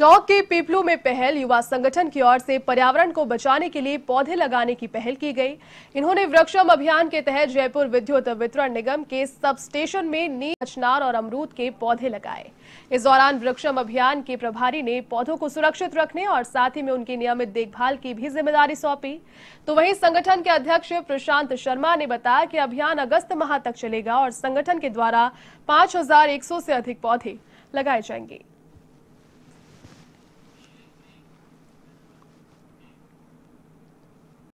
talk के पीपलू में पहल युवा संगठन की ओर से पर्यावरण को बचाने के लिए पौधे लगाने की पहल की गई इन्होंने वृक्षम अभियान के तहत जयपुर विद्युत वितरण निगम के सब स्टेशन में नीम अचनार और अमरूद के पौधे लगाए इस दौरान वृक्षम अभियान के प्रभारी ने पौधों को सुरक्षित रखने और साथ ही में उनकी नियमित देखभाल की भी जिम्मेदारी सौंपी तो वही संगठन के अध्यक्ष प्रशांत शर्मा ने बताया कि अभियान अगस्त माह तक चलेगा और संगठन के द्वारा पांच से अधिक पौधे लगाए जाएंगे